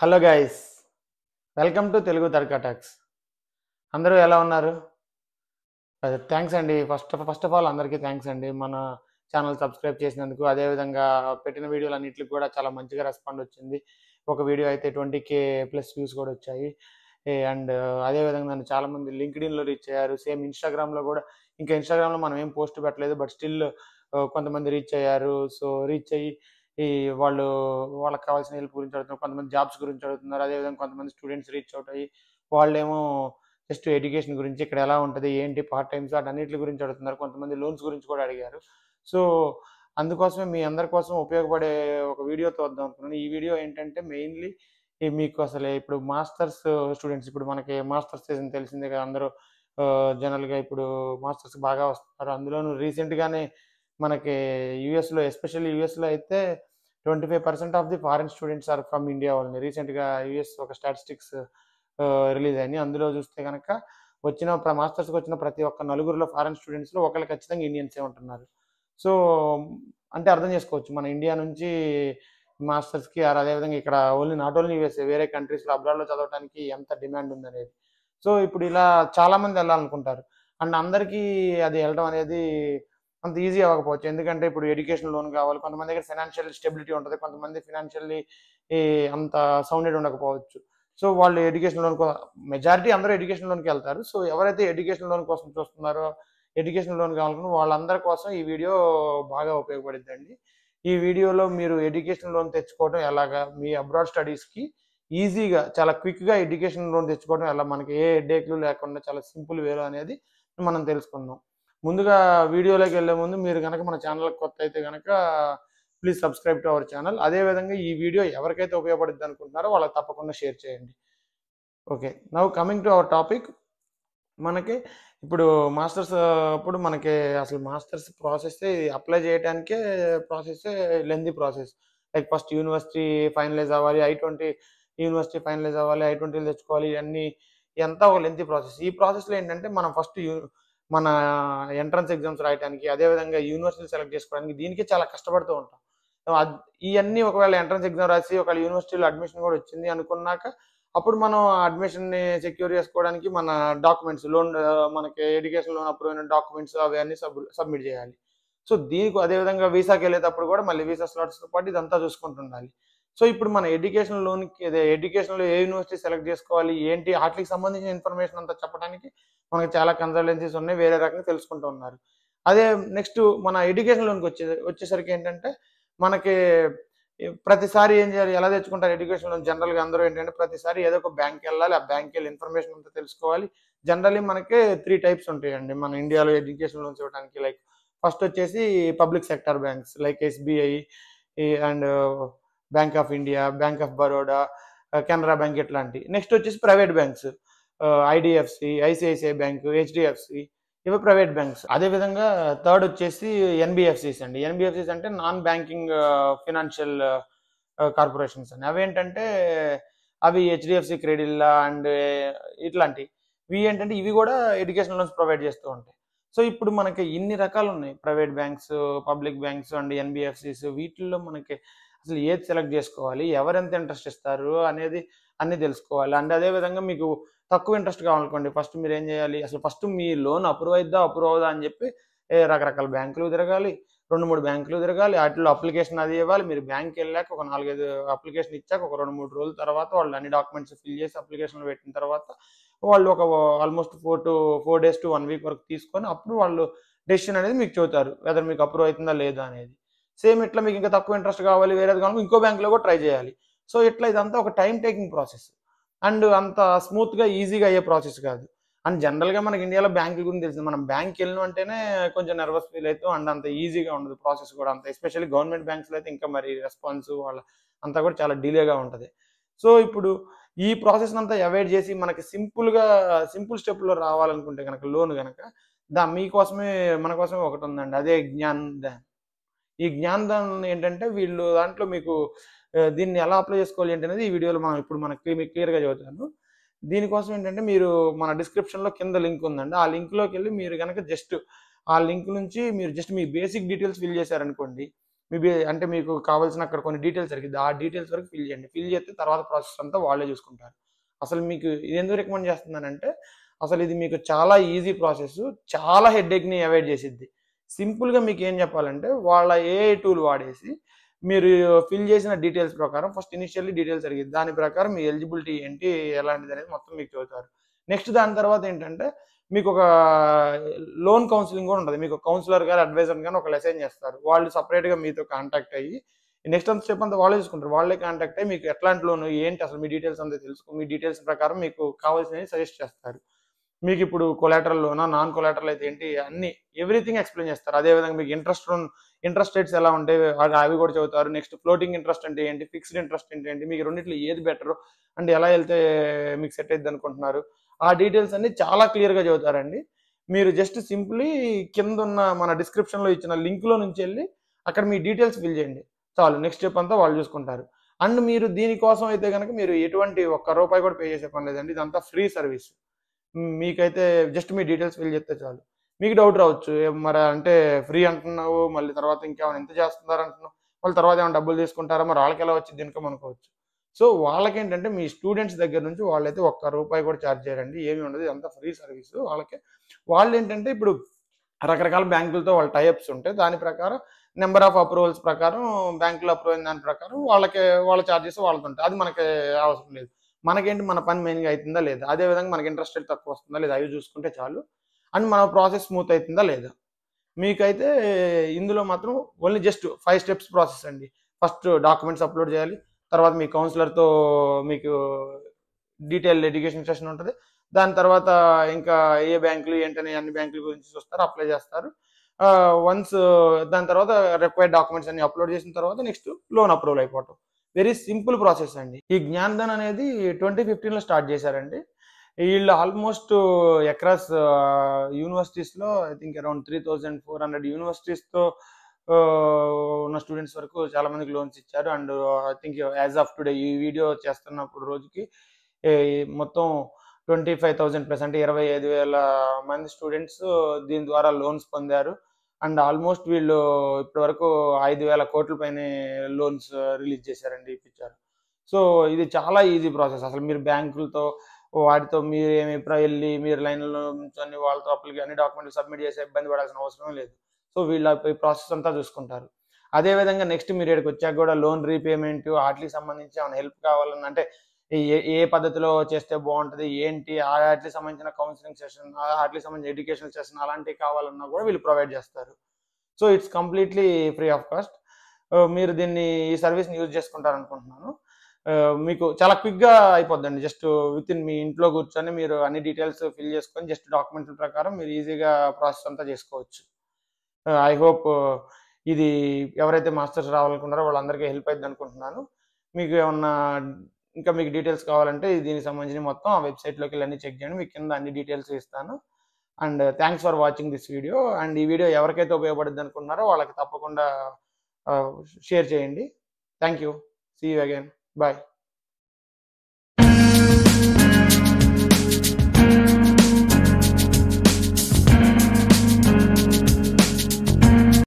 hello guys welcome to Telugu talks అందరూ ఎలా ఉన్నారు థ్యాంక్స్ uh, అండి ఫస్ట్ ఫస్ట్ ఆఫ్ ఆల్ అందరికీ థ్యాంక్స్ అండి మన ఛానల్ సబ్స్క్రైబ్ చేసినందుకు అదేవిధంగా పెట్టిన వీడియోలు అన్నింటికి కూడా చాలా మంచిగా రెస్పాండ్ వచ్చింది ఒక వీడియో అయితే ట్వంటీ కే ప్లస్ వ్యూస్ కూడా వచ్చాయి అండ్ uh, అదేవిధంగా నన్ను చాలామంది లింక్డ్ఇన్లో రీచ్ అయ్యారు సేమ్ ఇన్స్టాగ్రామ్లో కూడా ఇంకా ఇన్స్టాగ్రామ్లో మనం ఏం పోస్ట్ పెట్టలేదు బట్ స్టిల్ uh, కొంతమంది రీచ్ అయ్యారు సో రీచ్ అయ్యి ఈ వాళ్ళు వాళ్ళకి కావాల్సిన హెల్ప్ గురించి అడుగుతున్నారు కొంతమంది జాబ్స్ గురించి అడుగుతున్నారు అదేవిధంగా కొంతమంది స్టూడెంట్స్ రీచ్ అవుట్ అయ్యి వాళ్ళేమో జస్ట్ ఎడ్యుకేషన్ గురించి ఇక్కడ ఎలా ఉంటుంది ఏంటి పార్ట్ టైమ్స్ అన్నిటి గురించి అడుగుతున్నారు కొంతమంది లోన్స్ గురించి కూడా అడిగారు సో అందుకోసమే మీ అందరి కోసం ఉపయోగపడే ఒక వీడియో చూద్దాం అనుకున్నాను ఈ వీడియో ఏంటంటే మెయిన్లీ మీకు అసలు ఇప్పుడు మాస్టర్స్ స్టూడెంట్స్ ఇప్పుడు మనకి మాస్టర్స్ చేసింది తెలిసిందే కదా అందరూ జనరల్గా ఇప్పుడు మాస్టర్స్ బాగా వస్తున్నారు అందులోనూ రీసెంట్గానే మనకి యుఎస్లో ఎస్పెషల్లీ యుఎస్లో అయితే twenty five percent of the foreign students are from India only రీసెంట్గా యూఎస్ ఒక స్టాటిస్టిక్స్ రిలీజ్ అయింది అందులో చూస్తే కనుక వచ్చిన మాస్టర్స్కి వచ్చిన ప్రతి ఒక్క నలుగురిలో ఫారెన్ స్టూడెంట్స్లో ఒకళ్ళు ఖచ్చితంగా ఇండియన్సే ఉంటున్నారు సో అంటే అర్థం చేసుకోవచ్చు మన ఇండియా నుంచి మాస్టర్స్కి ఆర్ అదేవిధంగా ఇక్కడ ఓన్లీ నాట్ ఓన్లీ యూఎస్ఏ వేరే కంట్రీస్లో అబ్రాడ్లో చదవడానికి ఎంత డిమాండ్ ఉందనేది సో ఇప్పుడు ఇలా చాలామంది వెళ్ళాలనుకుంటారు అండ్ అందరికీ అది వెళ్ళడం అనేది అంత ఈజీ అవ్వకపోవచ్చు ఎందుకంటే ఇప్పుడు ఎడ్యుకేషన్ లోన్ కావాలి కొంతమంది దగ్గర ఫైనాన్షియల్ స్టెబిలిటీ ఉంటుంది కొంతమంది ఫైనాన్షియల్లీ అంత సౌండెడ్ ఉండకపోవచ్చు సో వాళ్ళు ఎడ్యుకేషన్ లోన్ మెజారిటీ అందరూ ఎడ్యుకేషన్ లోన్కి వెళ్తారు సో ఎవరైతే ఎడ్యుకేషన్ లోన్ కోసం చూస్తున్నారో ఎడ్యుకేషన్ లోన్ కావాలనుకున్న వాళ్ళందరి కోసం ఈ వీడియో బాగా ఉపయోగపడుద్దండి ఈ వీడియోలో మీరు ఎడ్యుకేషన్ లోన్ తెచ్చుకోవడం ఎలాగా మీ అబ్రాడ్ స్టడీస్కి ఈజీగా చాలా క్విక్గా ఎడ్యుకేషన్ లోన్ తెచ్చుకోవడం ఎలా మనకి ఏ డేక్లు లేకుండా చాలా సింపుల్ వేలో అనేది మనం తెలుసుకుందాం ముందుగా వీడియోలోకి వెళ్ళే ముందు మీరు కనుక మన ఛానల్ కొత్త అయితే కనుక please subscribe to our channel అదేవిధంగా ఈ వీడియో ఎవరికైతే ఉపయోగపడుద్ది అనుకుంటున్నారో వాళ్ళకి తప్పకుండా షేర్ చేయండి okay now coming to our topic మనకి ఇప్పుడు మాస్టర్స్ అప్పుడు మనకి అసలు మాస్టర్స్ ప్రాసెస్ అప్లై చేయడానికే process lengthy process like first university finalize అవ్వాలి ఐ ట్వంటీ యూనివర్సిటీ ఫైనలైజ్ అవ్వాలి ఐ ట్వంటీ తెచ్చుకోవాలి ఇవన్నీ ఎంత ఒక లెంతీ ప్రాసెస్ ఈ ప్రాసెస్లో ఏంటంటే మనం ఫస్ట్ మన ఎంట్రన్స్ ఎగ్జామ్స్ రాయడానికి అదేవిధంగా యూనివర్సిటీ సెలెక్ట్ చేసుకోవడానికి దీనికి చాలా కష్టపడుతూ ఉంటాం ఇవన్నీ ఒకవేళ ఎంట్రన్స్ ఎగ్జామ్ రాసి ఒకవేళ యూనివర్సిటీలో అడ్మిషన్ కూడా వచ్చింది అనుకున్నాక అప్పుడు మనం అడ్మిషన్ని సెక్యూర్ చేసుకోవడానికి మన డాక్యుమెంట్స్ లోన్ మనకి ఎడ్యుకేషన్ లోన్ అప్రూవ్ అయిన డాక్యుమెంట్స్ అవన్నీ సబ్ సబ్మిట్ చేయాలి సో దీనికి అదేవిధంగా వీసాకి వెళ్ళేటప్పుడు కూడా మళ్ళీ వీసా స్లాట్స్తో పాటు ఇదంతా చూసుకుంటుండాలి సో ఇప్పుడు మన ఎడ్యుకేషన్ లోన్ ఎడ్యుకేషన్లో ఏ యూనివర్సిటీ సెలెక్ట్ చేసుకోవాలి ఏంటి వాటికి సంబంధించిన ఇన్ఫర్మేషన్ అంతా చెప్పడానికి మనకు చాలా కన్సల్టెన్సీస్ ఉన్నాయి వేరే రకంగా తెలుసుకుంటూ ఉన్నారు అదే నెక్స్ట్ మన ఎడ్యుకేషన్ లోన్కి వచ్చే వచ్చేసరికి ఏంటంటే మనకి ప్రతిసారి ఏం చేయాలి ఎలా తెచ్చుకుంటారు ఎడ్యుకేషన్ లోన్ జనరల్గా అందరూ ఏంటంటే ప్రతిసారి ఏదో ఒక బ్యాంక్కి వెళ్ళాలి ఆ బ్యాంక్కి వెళ్ళి ఇన్ఫర్మేషన్ అంతా తెలుసుకోవాలి జనరల్లీ మనకి త్రీ టైప్స్ ఉంటాయండి మన ఇండియాలో ఎడ్యుకేషన్ లోన్స్ ఇవ్వడానికి లైక్ ఫస్ట్ వచ్చేసి public sector banks like SBI and bank of India bank of Baroda Canara bank ఇట్లాంటి నెక్స్ట్ వచ్చేసి private banks IDFC ICICI bank HDFC ఇవి ప్రైవేట్ బ్యాంక్స్ అదేవిధంగా థర్డ్ వచ్చేసి ఎన్బిఎఫ్సిస్ అండి ఎన్బిఎఫ్సిస్ అంటే నాన్ బ్యాంకింగ్ ఫినాన్షియల్ కార్పొరేషన్స్ అండి అవి ఏంటంటే అవి హెచ్డిఎఫ్సి క్రెడిట్ అండ్ uh, ఇట్లాంటివి ఇవి ఏంటంటే ఇవి కూడా ఎడ్యుకేషన్ లోన్స్ ప్రొవైడ్ చేస్తూ ఉంటాయి సో ఇప్పుడు మనకి ఇన్ని రకాలు ఉన్నాయి private banks public banks and NBFCs వీటిల్లో మనకి అసలు ఏది సెలెక్ట్ చేసుకోవాలి ఎవరెంత ఇంట్రెస్ట్ ఇస్తారు అనేది అన్నీ తెలుసుకోవాలి అండ్ అదేవిధంగా మీకు తక్కువ ఇంట్రెస్ట్ కావాలనుకోండి ఫస్ట్ మీరు ఏం చేయాలి అసలు ఫస్ట్ మీ లోన్ అప్రూవ్ అయిద్దా అప్రూవ్ అవుదా అని చెప్పి రకరకాల బ్యాంకులు తిరగాలి రెండు మూడు బ్యాంకులు తిరగాలి వాటిలో అప్లికేషన్ అది ఇవ్వాలి మీరు బ్యాంక్కి వెళ్ళాక ఒక నాలుగైదు అప్లికేషన్ ఇచ్చాక ఒక రెండు మూడు రోజుల తర్వాత వాళ్ళు అన్ని డాక్యుమెంట్స్ ఫిల్ చేసి అప్లికేషన్లు పెట్టిన తర్వాత వాళ్ళు ఒక almost four to four days to one week వరకు తీసుకొని అప్పుడు వాళ్ళు డెసిషన్ అనేది మీకు చూతారు వెదర్ మీకు అప్రూవ్ అవుతుందా లేదా అనేది సేమ్ ఇట్లా మీకు ఇంకా తక్కువ ఇంట్రెస్ట్ కావాలి వేరేది కావాలి ఇంకో బ్యాంక్లో కూడా ట్రై చేయాలి సో ఇట్లా ఇదంతా ఒక టైం టేకింగ్ ప్రాసెస్ అండ్ అంత స్మూత్గా ఈజీగా అయ్యే ప్రాసెస్ కాదు అండ్ జనరల్గా మనకి ఇండియాలో బ్యాంకుల గురించి తెలిసింది మనం బ్యాంక్ వెళ్ళిన అంటేనే కొంచెం నర్వస్ ఫీల్ అవుతుంది అండ్ అంత ఈజీగా ఉండదు ప్రాసెస్ కూడా అంత ఎస్పెషల్లీ గవర్నమెంట్ బ్యాంక్స్లో అయితే ఇంకా మరి రెస్పాన్స్ వాళ్ళ అంతా కూడా చాలా డిలేగా ఉంటుంది సో ఇప్పుడు ఈ ప్రాసెస్ అంతా అవాయిడ్ చేసి మనకి సింపుల్గా సింపుల్ స్టెప్లో రావాలనుకుంటే కనుక లోన్ కనుక దా మీకోసమే మన కోసమే ఒకటి ఉందండి అదే జ్ఞాన్ దాన్ ఈ జ్ఞానదానం ఏంటంటే వీళ్ళు దాంట్లో మీకు దీన్ని ఎలా అప్లై చేసుకోవాలి ఏంటనేది ఈ వీడియోలో మనం ఇప్పుడు మనకి మీకు క్లియర్గా చెబుతాను దీనికోసం ఏంటంటే మీరు మన డిస్క్రిప్షన్లో కింద లింక్ ఉందండి ఆ లింక్లోకి వెళ్ళి మీరు కనుక జస్ట్ ఆ లింక్ నుంచి మీరు జస్ట్ మీ బేసిక్ డీటెయిల్స్ ఫిల్ చేశారనుకోండి మీ అంటే మీకు కావాల్సిన అక్కడ కొన్ని డీటెయిల్స్ జరిగింది ఆ డీటెయిల్స్ వరకు ఫిల్ చేయండి ఫిల్ చేస్తే తర్వాత ప్రాసెస్ అంతా వాళ్ళే చూసుకుంటారు అసలు మీకు ఇది ఎందుకు రికమెండ్ చేస్తున్నానంటే అసలు ఇది మీకు చాలా ఈజీ ప్రాసెస్ చాలా హెడ్ఏక్ని అవాయిడ్ చేసిద్ది సింపుల్గా మీకు ఏం చెప్పాలంటే వాళ్ళ ఏఐ టూల్ వాడేసి మీరు ఫిల్ చేసిన డీటెయిల్స్ ప్రకారం ఫస్ట్ ఇనిషియల్లీ డీటెయిల్స్ అడిగింది దాని ప్రకారం మీ ఎలిజిబిలిటీ ఏంటి ఎలాంటిది అనేది మొత్తం మీకు చదువుతారు నెక్స్ట్ దాని తర్వాత ఏంటంటే మీకు ఒక లోన్ కౌన్సిలింగ్ కూడా ఉంటుంది మీకు కౌన్సిలర్ గారు అడ్వైజర్ కానీ ఒక లెసైన్ చేస్తారు వాళ్ళు సపరేట్గా మీతో కాంటాక్ట్ అయ్యి నెక్స్ట్ అంత స్టెప్ అంతా వాళ్ళే చూసుకుంటారు వాళ్ళే కాంటాక్ట్ అయ్యి మీకు ఎట్లాంటి లోన్ ఏంటి అసలు మీ డీటెయిల్స్ అంతా తెలుసుకో మీ డీటెయిల్స్ ప్రకారం మీకు కావాల్సినవి సజెస్ట్ చేస్తారు మీకు ఇప్పుడు కొలాటరల్ లోనా నాన్ కొలాటరల్ అయితే ఏంటి అన్ని ఎవ్రీథింగ్ ఎక్స్ప్లెయిన్ చేస్తారు అదేవిధంగా మీకు ఇంట్రెస్ట్ ఇంట్రెస్ట్ రేట్స్ ఎలా ఉంటాయి అవి కూడా చదువుతారు నెక్స్ట్ ఫ్లోటింగ్ ఇంట్రెస్ట్ అంటే ఏంటి ఫిక్స్డ్ ఇంట్రెస్ట్ అంటే ఏంటి మీకు రెండింటిలో ఏది బెటర్ అండ్ ఎలా వెళ్తే మీకు సెట్ అయింది అనుకుంటున్నారు ఆ డీటెయిల్స్ అన్ని చాలా క్లియర్గా చదువుతారండి మీరు జస్ట్ సింప్లీ కింద ఉన్న మన డిస్క్రిప్షన్లో ఇచ్చిన లింక్లో నుంచి వెళ్ళి అక్కడ మీ డీటెయిల్స్ ఫిల్ చేయండి చాలు నెక్స్ట్ స్టెప్ అంతా వాళ్ళు చూసుకుంటారు అండ్ మీరు దీనికోసం అయితే కనుక మీరు ఎటువంటి ఒక్క రూపాయి కూడా పే చేసే పని లేదండి ఇదంతా ఫ్రీ సర్వీస్ మీకైతే జస్ట్ మీ డీటెయిల్స్ ఫిల్ చేస్తే చాలు మీకు డౌట్ రావచ్చు మరి అంటే ఫ్రీ అంటున్నావు మళ్ళీ తర్వాత ఇంకేమైనా ఎంత చేస్తున్నారు అంటున్నావు వాళ్ళ తర్వాత ఏమైనా డబ్బులు తీసుకుంటారా మరి వాళ్ళకి ఎలా వచ్చింది దినకం అనుకోవచ్చు సో వాళ్ళకేంటంటే మీ స్టూడెంట్స్ దగ్గర నుంచి వాళ్ళైతే ఒక్క రూపాయి కూడా ఛార్జ్ చేయరండి ఏమి ఉండదు అంతా ఫ్రీ సర్వీస్ వాళ్ళకి వాళ్ళు ఏంటంటే ఇప్పుడు రకరకాల బ్యాంకులతో వాళ్ళ టైప్స్ ఉంటాయి దాని ప్రకారం నెంబర్ ఆఫ్ అప్రూవల్స్ ప్రకారం బ్యాంకులో అప్రూవ్ అయిన దాని ప్రకారం వాళ్ళకి వాళ్ళ ఛార్జెస్ వాళ్ళతో ఉంటాయి అది మనకి అవసరం లేదు మనకేంటి మన పని మెయిన్గా అవుతుందా లేదా అదేవిధంగా మనకి ఇంట్రెస్ట్ రేట్ తక్కువ వస్తుందా లేదా అవి చూసుకుంటే చాలు అండ్ మన ప్రాసెస్ స్మూత్ అవుతుందా లేదా మీకైతే ఇందులో మాత్రం only just five steps process అండి ఫస్ట్ డాక్యుమెంట్స్ అప్లోడ్ చేయాలి తర్వాత మీ కౌన్సిలర్తో మీకు డీటెయిల్ ఎడ్యుకేషన్ సెషన్ ఉంటుంది దాని తర్వాత ఇంకా ఏ బ్యాంకులు ఏంటనే అన్ని బ్యాంకుల గురించి చూస్తారు అప్లై చేస్తారు వన్స్ దాని తర్వాత రిక్వైర్డ్ డాక్యుమెంట్స్ అన్ని అప్లోడ్ చేసిన తర్వాత నెక్స్ట్ లోన్ అప్రూవల్ అయిపోవటం వెరీ సింపుల్ ప్రాసెస్ అండి ఈ జ్ఞాన్ధన్ అనేది ట్వంటీ ఫిఫ్టీన్లో స్టార్ట్ చేశారండి వీళ్ళు ఆల్మోస్ట్ ఎక్రాస్ యూనివర్సిటీస్లో I think around three thousand four hundred యూనివర్సిటీస్తో ఉన్న స్టూడెంట్స్ వరకు చాలా మందికి లోన్స్ ఇచ్చారు and I think as of today ఈ వీడియో చేస్తున్నప్పుడు రోజుకి మొత్తం ట్వంటీ ఫైవ్ థౌజండ్ ప్లస్ అంటే ఇరవై ఐదు వేల మంది స్టూడెంట్స్ దీని ద్వారా లోన్స్ పొందారు అండ్ ఆల్మోస్ట్ వీళ్ళు ఇప్పటి వరకు ఐదు వేల కోట్ల పైన లోన్స్ రిలీజ్ చేశారండి ఇప్పించారు సో ఇది చాలా ఈజీ ప్రాసెస్ అసలు మీరు బ్యాంకులతో వాటితో మీరు ఏమి వెళ్ళి మీరు లైన్లో అన్ని వాళ్ళతో అప్పులకి అన్ని డాక్యుమెంట్లు సబ్మిట్ చేసే ఇబ్బంది పడాల్సిన అవసరం లేదు సో వీళ్ళ ప్రాసెస్ అంతా చూసుకుంటారు అదేవిధంగా నెక్స్ట్ మీరు ఇక్కడికి వచ్చాక కూడా లోన్ రీపేమెంట్ వాటికి సంబంధించి ఏమైనా హెల్ప్ కావాలని అంటే ఏ ఏ పద్ధతిలో చేస్తే బాగుంటుంది ఏంటి వాటికి సంబంధించిన కౌన్సిలింగ్ సెషన్ వాటికి సంబంధించిన ఎడ్యుకేషన్ సెషన్ అలాంటివి కావాలన్నా కూడా వీళ్ళు ప్రొవైడ్ చేస్తారు so it's completely free of cost మీరు దీన్ని ఈ సర్వీస్ని యూజ్ చేసుకుంటారనుకుంటున్నాను uh, మీకు చాలా క్విక్గా అయిపోద్దండి జస్ట్ విత్ ఇన్ మీ ఇంట్లో కూర్చొని మీరు అన్ని డీటెయిల్స్ ఫిల్ చేసుకొని జస్ట్ డాక్యుమెంట్ల ప్రకారం మీరు ఈజీగా ప్రాసెస్ అంతా చేసుకోవచ్చు ఐ uh, హోప్ uh, ఇది ఎవరైతే మాస్టర్స్ రావాలనుకున్నారో వాళ్ళందరికీ హెల్ప్ అయింది అనుకుంటున్నాను మీకు ఏమన్నా ఇంకా మీకు డీటెయిల్స్ కావాలంటే దీనికి సంబంధించిన మొత్తం ఆ వెబ్సైట్లోకి వెళ్ళి చెక్ చేయండి మీకు కింద అన్ని డీటెయిల్స్ ఇస్తాను and thanks for watching this video and ఈ వీడియో ఎవరికైతే ఉపయోగపడుద్ది అనుకున్నారో వాళ్ళకి తప్పకుండా షేర్ uh, చేయండి thank you see you again bye